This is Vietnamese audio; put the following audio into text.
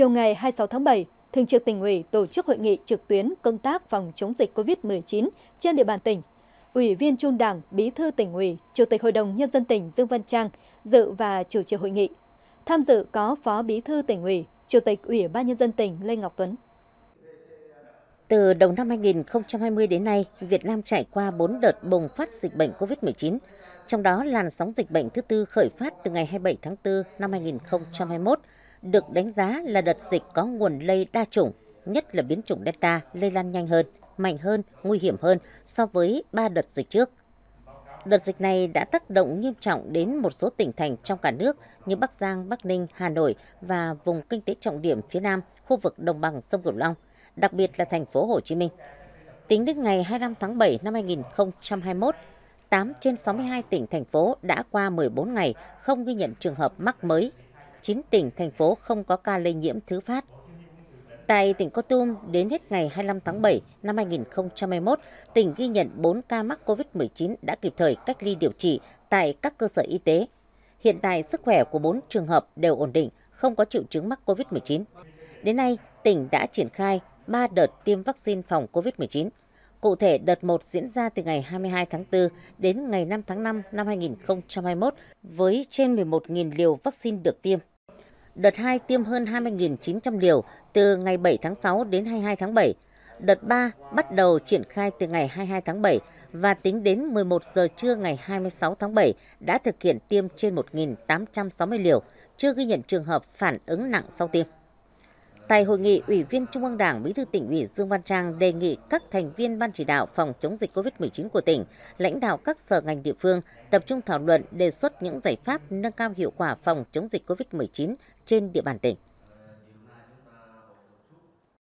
Chiều ngày 26 tháng 7, Thường trực tỉnh ủy tổ chức hội nghị trực tuyến công tác phòng chống dịch COVID-19 trên địa bàn tỉnh. Ủy viên Trung Đảng, Bí thư tỉnh ủy, Chủ tịch Hội đồng Nhân dân tỉnh Dương Văn Trang dự và chủ trì hội nghị. Tham dự có Phó Bí thư tỉnh ủy, Chủ tịch Ủy ban Nhân dân tỉnh Lê Ngọc Tuấn. Từ đầu năm 2020 đến nay, Việt Nam trải qua 4 đợt bùng phát dịch bệnh COVID-19, trong đó làn sóng dịch bệnh thứ tư khởi phát từ ngày 27 tháng 4 năm 2021 được đánh giá là đợt dịch có nguồn lây đa chủng, nhất là biến chủng Delta lây lan nhanh hơn, mạnh hơn, nguy hiểm hơn so với ba đợt dịch trước. Đợt dịch này đã tác động nghiêm trọng đến một số tỉnh thành trong cả nước như Bắc Giang, Bắc Ninh, Hà Nội và vùng kinh tế trọng điểm phía Nam, khu vực đồng bằng sông Cửu Long, đặc biệt là thành phố Hồ Chí Minh. Tính đến ngày 25 tháng 7 năm 2021, 8 trên 62 tỉnh thành phố đã qua 14 ngày không ghi nhận trường hợp mắc mới 9 tỉnh, thành phố không có ca lây nhiễm thứ phát. Tại tỉnh Cô Tum, đến hết ngày 25 tháng 7 năm 2021, tỉnh ghi nhận 4 ca mắc COVID-19 đã kịp thời cách ly điều trị tại các cơ sở y tế. Hiện tại, sức khỏe của 4 trường hợp đều ổn định, không có triệu chứng mắc COVID-19. Đến nay, tỉnh đã triển khai 3 đợt tiêm vaccine phòng COVID-19 Cụ thể, đợt 1 diễn ra từ ngày 22 tháng 4 đến ngày 5 tháng 5 năm 2021 với trên 11.000 liều vaccine được tiêm. Đợt 2 tiêm hơn 20.900 liều từ ngày 7 tháng 6 đến 22 tháng 7. Đợt 3 bắt đầu triển khai từ ngày 22 tháng 7 và tính đến 11 giờ trưa ngày 26 tháng 7 đã thực hiện tiêm trên 1.860 liều, chưa ghi nhận trường hợp phản ứng nặng sau tiêm. Tại hội nghị, Ủy viên Trung ương Đảng, Bí thư tỉnh ủy Dương Văn Trang đề nghị các thành viên Ban chỉ đạo phòng chống dịch COVID-19 của tỉnh, lãnh đạo các sở ngành địa phương tập trung thảo luận đề xuất những giải pháp nâng cao hiệu quả phòng chống dịch COVID-19 trên địa bàn tỉnh.